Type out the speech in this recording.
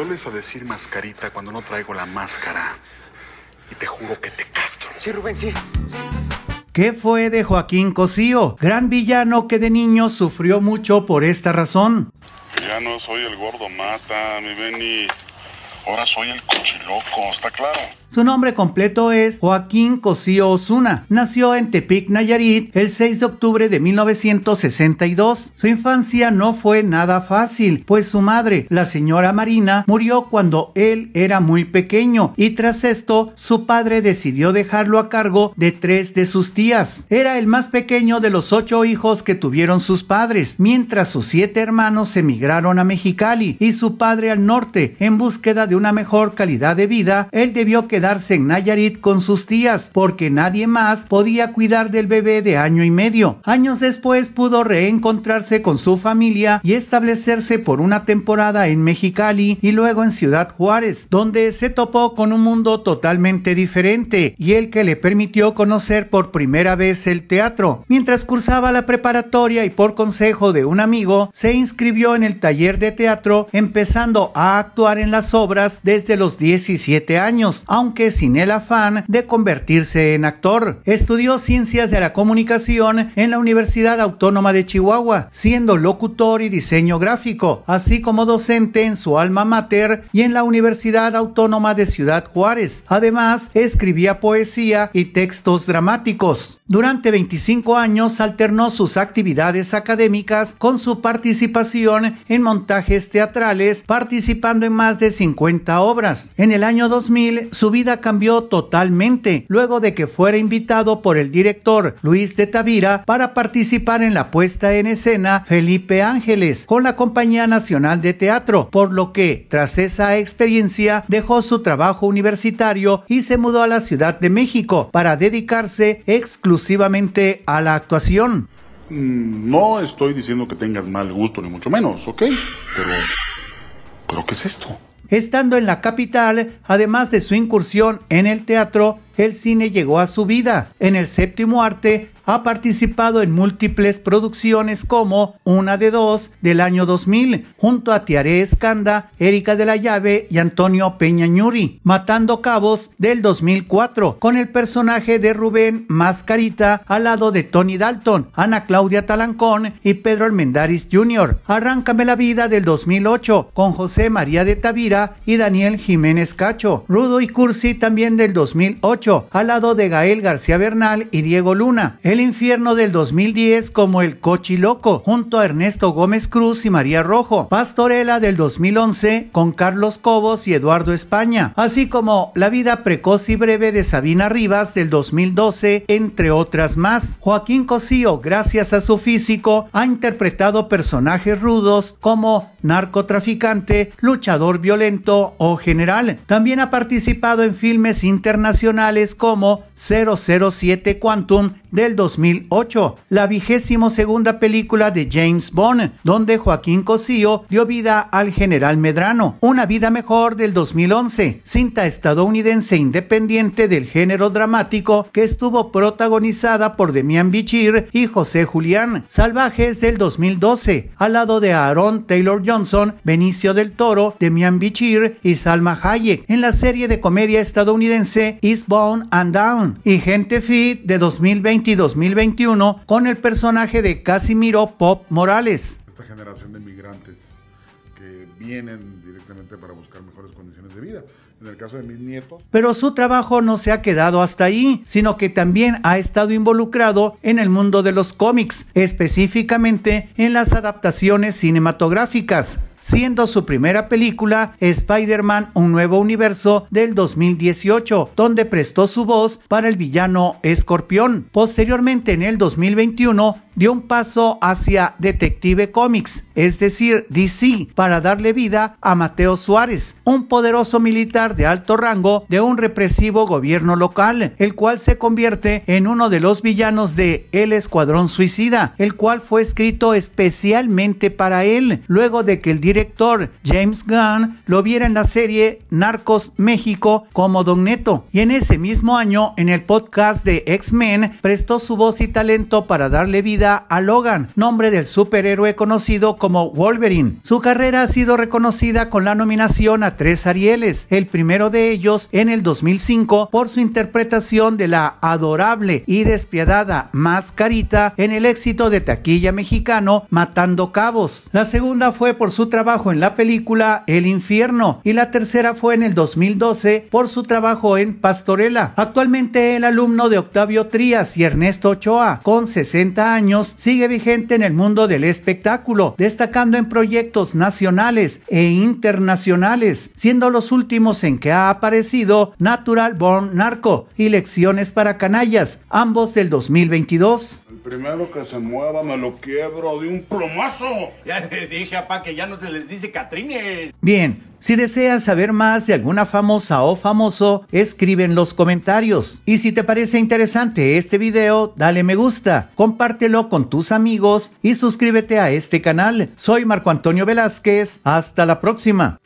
Vuelves a decir mascarita cuando no traigo la máscara. Y te juro que te castro. Sí, Rubén, sí. ¿Qué fue de Joaquín Cosío? Gran villano que de niño sufrió mucho por esta razón. Ya no soy el gordo mata, mi Benny. Ahora soy el cochiloco, ¿está claro? Su nombre completo es Joaquín Cosío Osuna. Nació en Tepic, Nayarit, el 6 de octubre de 1962. Su infancia no fue nada fácil, pues su madre, la señora Marina, murió cuando él era muy pequeño y tras esto su padre decidió dejarlo a cargo de tres de sus tías. Era el más pequeño de los ocho hijos que tuvieron sus padres, mientras sus siete hermanos emigraron a Mexicali y su padre al norte en búsqueda de una mejor calidad de vida, él debió que quedarse en Nayarit con sus tías porque nadie más podía cuidar del bebé de año y medio. Años después pudo reencontrarse con su familia y establecerse por una temporada en Mexicali y luego en Ciudad Juárez, donde se topó con un mundo totalmente diferente y el que le permitió conocer por primera vez el teatro. Mientras cursaba la preparatoria y por consejo de un amigo, se inscribió en el taller de teatro empezando a actuar en las obras desde los 17 años, aunque que sin el afán de convertirse en actor. Estudió ciencias de la comunicación en la Universidad Autónoma de Chihuahua, siendo locutor y diseño gráfico, así como docente en su alma mater y en la Universidad Autónoma de Ciudad Juárez. Además, escribía poesía y textos dramáticos. Durante 25 años alternó sus actividades académicas con su participación en montajes teatrales, participando en más de 50 obras. En el año 2000 subió vida cambió totalmente luego de que fuera invitado por el director Luis de Tavira para participar en la puesta en escena Felipe Ángeles con la Compañía Nacional de Teatro, por lo que tras esa experiencia dejó su trabajo universitario y se mudó a la Ciudad de México para dedicarse exclusivamente a la actuación. Mm, no estoy diciendo que tengas mal gusto, ni mucho menos, ¿ok? Pero... ¿Pero qué es esto? Estando en la capital, además de su incursión en el teatro, el cine llegó a su vida. En el séptimo arte ha participado en múltiples producciones como Una de Dos del año 2000, junto a Tiare Escanda, Erika de la Llave y Antonio Peñañuri, Matando Cabos del 2004, con el personaje de Rubén Mascarita al lado de Tony Dalton, Ana Claudia Talancón y Pedro Almendaris Jr. Arráncame la vida del 2008, con José María de Tavira y Daniel Jiménez Cacho, Rudo y Cursi también del 2008, al lado de Gael García Bernal y Diego Luna infierno del 2010 como El loco junto a Ernesto Gómez Cruz y María Rojo. Pastorela del 2011 con Carlos Cobos y Eduardo España, así como La vida precoz y breve de Sabina Rivas del 2012, entre otras más. Joaquín Cosío, gracias a su físico, ha interpretado personajes rudos como narcotraficante, luchador violento o general. También ha participado en filmes internacionales como 007 Quantum del 2008, la vigésimo segunda película de James Bond, donde Joaquín Cosío dio vida al general Medrano, Una vida mejor del 2011, cinta estadounidense independiente del género dramático que estuvo protagonizada por Demian Bichir y José Julián, Salvajes del 2012, al lado de Aaron Taylor Johnson, Benicio del Toro, Demian Bichir y Salma Hayek, en la serie de comedia estadounidense Is Bone and Down y Gente Fit de 2020 2021 con el personaje de Casimiro Pop Morales. Esta generación de migrantes vienen directamente para buscar mejores condiciones de vida. En el caso de mis nietos. Pero su trabajo no se ha quedado hasta ahí, sino que también ha estado involucrado en el mundo de los cómics, específicamente en las adaptaciones cinematográficas siendo su primera película Spider-Man Un Nuevo Universo del 2018, donde prestó su voz para el villano Escorpión. Posteriormente, en el 2021, dio un paso hacia Detective Comics, es decir, DC, para darle vida a Mateo Suárez, un poderoso militar de alto rango de un represivo gobierno local, el cual se convierte en uno de los villanos de El Escuadrón Suicida, el cual fue escrito especialmente para él, luego de que el director James Gunn lo viera en la serie Narcos México como Don Neto. Y en ese mismo año, en el podcast de X-Men, prestó su voz y talento para darle vida a Logan, nombre del superhéroe conocido como Wolverine. Su carrera ha sido reconocida con la nominación a tres Arieles, el primero de ellos en el 2005 por su interpretación de la adorable y despiadada Mascarita en el éxito de taquilla mexicano Matando Cabos. La segunda fue por su trabajo en la película El Infierno y la tercera fue en el 2012 por su trabajo en Pastorela. Actualmente el alumno de Octavio Trías y Ernesto Ochoa, con 60 años sigue vigente en el mundo del espectáculo, destacando en proyectos nacionales e internacionales, siendo los últimos en que ha aparecido Natural Born Narco y Lecciones para Canallas, ambos del 2022. Primero que se mueva, me lo quiebro de un plomazo. Ya le dije, papá, que ya no se les dice catrines. Bien, si deseas saber más de alguna famosa o famoso, escribe en los comentarios. Y si te parece interesante este video, dale me gusta, compártelo con tus amigos y suscríbete a este canal. Soy Marco Antonio Velázquez, hasta la próxima.